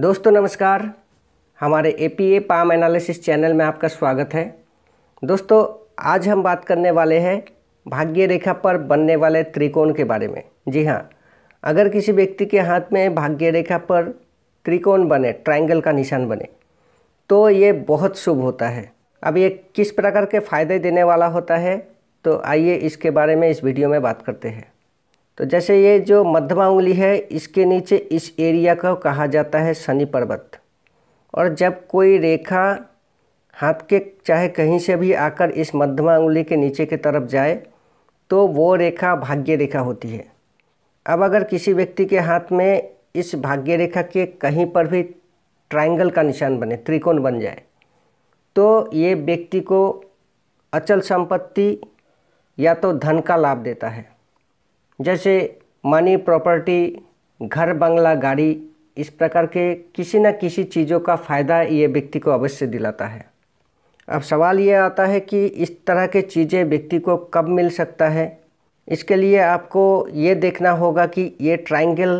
दोस्तों नमस्कार हमारे A P A palm analysis channel में आपका स्वागत है दोस्तों आज हम बात करने वाले हैं भाग्य रेखा पर बनने वाले त्रिकोण के बारे में जी हाँ अगर किसी व्यक्ति के हाथ में भाग्य रेखा पर त्रिकोण बने ट्रायंगल का निशान बने तो ये बहुत शुभ होता है अब ये किस प्रकार के फ़ायदे देने वाला होता है तो आइए इसके बारे में इस वीडियो में बात करते हैं तो जैसे ये जो मध्यमा उंगली है इसके नीचे इस एरिया को कहा जाता है शनि पर्वत और जब कोई रेखा हाथ के चाहे कहीं से भी आकर इस मध्यमा उंगली के नीचे की तरफ जाए तो वो रेखा भाग्य रेखा होती है अब अगर किसी व्यक्ति के हाथ में इस भाग्य रेखा के कहीं पर भी ट्रायंगल का निशान बने त्रिकोण बन जाए तो ये व्यक्ति को अचल संपत्ति या तो धन का लाभ देता है जैसे मनी प्रॉपर्टी घर बंगला गाड़ी इस प्रकार के किसी न किसी चीज़ों का फ़ायदा ये व्यक्ति को अवश्य दिलाता है अब सवाल ये आता है कि इस तरह के चीज़ें व्यक्ति को कब मिल सकता है इसके लिए आपको ये देखना होगा कि ये ट्रायंगल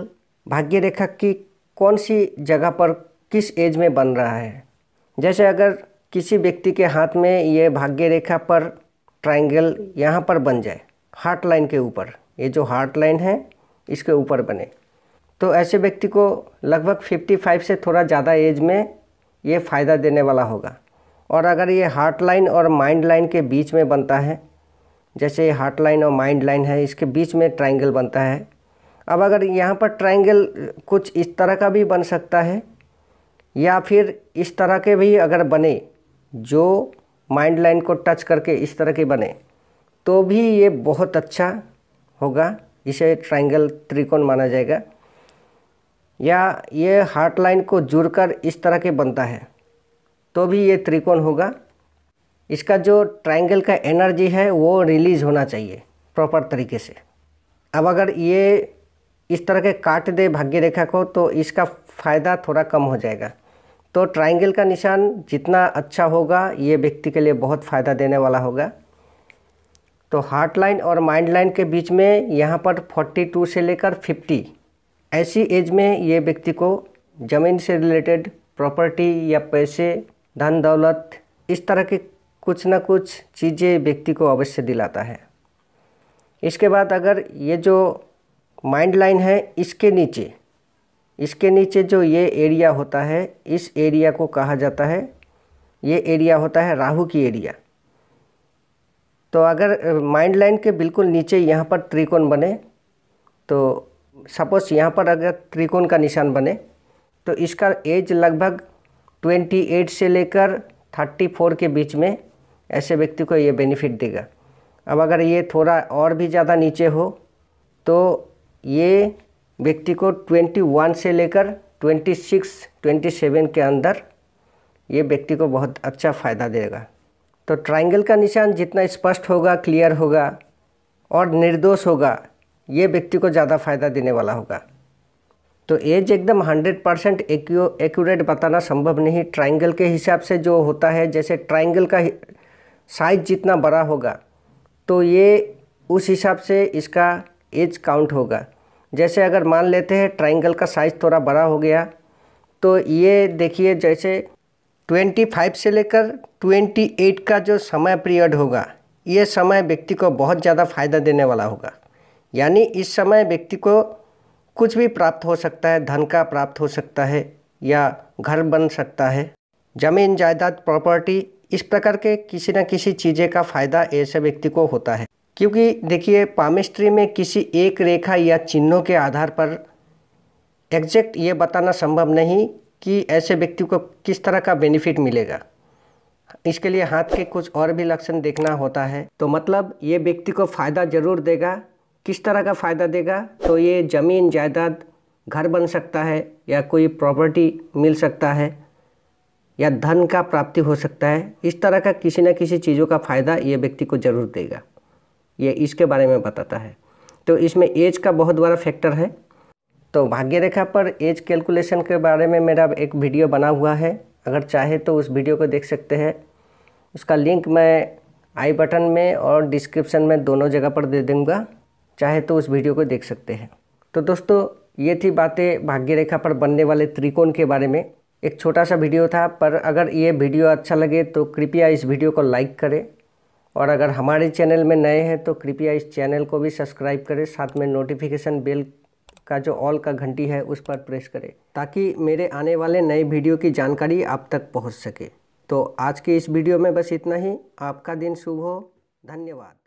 भाग्य रेखा की कौन सी जगह पर किस एज में बन रहा है जैसे अगर किसी व्यक्ति के हाथ में ये भाग्य रेखा पर ट्रायंगल यहाँ पर बन जाए हार्ट लाइन के ऊपर ये जो हार्ट लाइन है इसके ऊपर बने तो ऐसे व्यक्ति को लगभग 55 से थोड़ा ज़्यादा एज में ये फ़ायदा देने वाला होगा और अगर ये हार्ट लाइन और माइंड लाइन के बीच में बनता है जैसे ये हार्ट लाइन और माइंड लाइन है इसके बीच में ट्राइंगल बनता है अब अगर यहाँ पर ट्राइंगल कुछ इस तरह का भी बन सकता है या फिर इस तरह के भी अगर बने जो माइंड लाइन को टच करके इस तरह के बने तो भी ये बहुत अच्छा होगा इसे ट्राइंगल त्रिकोण माना जाएगा या ये हार्ट लाइन को जुड़कर इस तरह के बनता है तो भी ये त्रिकोण होगा इसका जो ट्राइंगल का एनर्जी है वो रिलीज़ होना चाहिए प्रॉपर तरीके से अब अगर ये इस तरह के काट दे भाग्य रेखा को तो इसका फ़ायदा थोड़ा कम हो जाएगा तो ट्राइंगल का निशान जितना अच्छा होगा ये व्यक्ति के लिए बहुत फ़ायदा देने वाला होगा तो हार्ट लाइन और माइंड लाइन के बीच में यहाँ पर 42 से लेकर 50 ऐसी एज में ये व्यक्ति को ज़मीन से रिलेटेड प्रॉपर्टी या पैसे धन दौलत इस तरह की कुछ ना कुछ चीज़ें व्यक्ति को अवश्य दिलाता है इसके बाद अगर ये जो माइंड लाइन है इसके नीचे इसके नीचे जो ये एरिया होता है इस एरिया को कहा जाता है ये एरिया होता है राहु की एरिया तो अगर माइंड लाइन के बिल्कुल नीचे यहाँ पर त्रिकोण बने तो सपोज़ यहाँ पर अगर त्रिकोण का निशान बने तो इसका एज लगभग 28 से लेकर 34 के बीच में ऐसे व्यक्ति को ये बेनिफिट देगा अब अगर ये थोड़ा और भी ज़्यादा नीचे हो तो ये व्यक्ति को 21 से लेकर 26, 27 के अंदर ये व्यक्ति को बहुत अच्छा फ़ायदा देगा तो ट्रायंगल का निशान जितना स्पष्ट होगा क्लियर होगा और निर्दोष होगा ये व्यक्ति को ज़्यादा फायदा देने वाला होगा तो एज एकदम 100 परसेंट एक्यूरेट बताना संभव नहीं ट्रायंगल के हिसाब से जो होता है जैसे ट्रायंगल का साइज जितना बड़ा होगा तो ये उस हिसाब से इसका एज काउंट होगा जैसे अगर मान लेते हैं ट्रायंगल का साइज़ थोड़ा बड़ा हो गया तो ये देखिए जैसे 25 से लेकर 28 का जो समय पीरियड होगा ये समय व्यक्ति को बहुत ज़्यादा फायदा देने वाला होगा यानी इस समय व्यक्ति को कुछ भी प्राप्त हो सकता है धन का प्राप्त हो सकता है या घर बन सकता है ज़मीन जायदाद प्रॉपर्टी इस प्रकार के किसी न किसी चीज़ें का फ़ायदा ऐसे व्यक्ति को होता है क्योंकि देखिए पामिस्ट्री में किसी एक रेखा या चिन्हों के आधार पर एग्जैक्ट ये बताना संभव नहीं कि ऐसे व्यक्ति को किस तरह का बेनिफिट मिलेगा इसके लिए हाथ के कुछ और भी लक्षण देखना होता है तो मतलब ये व्यक्ति को फ़ायदा ज़रूर देगा किस तरह का फ़ायदा देगा तो ये ज़मीन जायदाद घर बन सकता है या कोई प्रॉपर्टी मिल सकता है या धन का प्राप्ति हो सकता है इस तरह का किसी न किसी चीज़ों का फ़ायदा ये व्यक्ति को ज़रूर देगा ये इसके बारे में बताता है तो इसमें एज का बहुत बड़ा फैक्टर है तो भाग्य रेखा पर एज कैलकुलेशन के बारे में मेरा एक वीडियो बना हुआ है अगर चाहे तो उस वीडियो को देख सकते हैं उसका लिंक मैं आई बटन में और डिस्क्रिप्शन में दोनों जगह पर दे दूँगा चाहे तो उस वीडियो को देख सकते हैं तो दोस्तों ये थी बातें भाग्य रेखा पर बनने वाले त्रिकोण के बारे में एक छोटा सा वीडियो था पर अगर ये वीडियो अच्छा लगे तो कृपया इस वीडियो को लाइक करें और अगर हमारे चैनल में नए हैं तो कृपया इस चैनल को भी सब्सक्राइब करें साथ में नोटिफिकेशन बेल का जो ऑल का घंटी है उस पर प्रेस करें ताकि मेरे आने वाले नए वीडियो की जानकारी आप तक पहुँच सके तो आज की इस वीडियो में बस इतना ही आपका दिन शुभ हो धन्यवाद